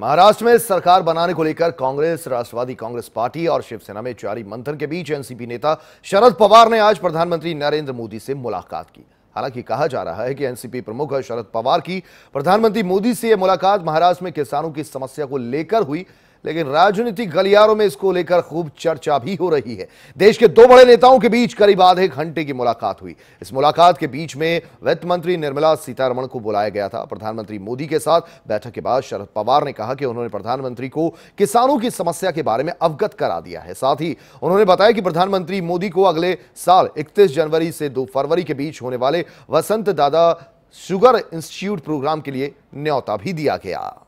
महाराष्ट्र में सरकार बनाने को लेकर कांग्रेस राष्ट्रवादी कांग्रेस पार्टी और शिवसेना में चारी मंथन के बीच एनसीपी नेता शरद पवार ने आज प्रधानमंत्री नरेंद्र मोदी से मुलाकात की हालांकि कहा जा रहा है कि एनसीपी प्रमुख शरद पवार की प्रधानमंत्री मोदी से यह मुलाकात महाराष्ट्र में किसानों की समस्या को लेकर हुई लेकिन राजनीतिक गलियारों में इसको लेकर खूब चर्चा भी हो रही है देश के दो बड़े नेताओं के बीच करीब आधे घंटे की मुलाकात हुई इस मुलाकात के बीच में वित्त मंत्री निर्मला सीतारमण को बुलाया गया था प्रधानमंत्री मोदी के साथ बैठक के बाद शरद पवार ने कहा कि उन्होंने प्रधानमंत्री को किसानों की समस्या के बारे में अवगत करा दिया है साथ ही उन्होंने बताया कि प्रधानमंत्री मोदी को अगले साल इकतीस जनवरी से दो फरवरी के बीच होने वाले वसंत दादा शुगर इंस्टीट्यूट प्रोग्राम के लिए न्यौता भी दिया गया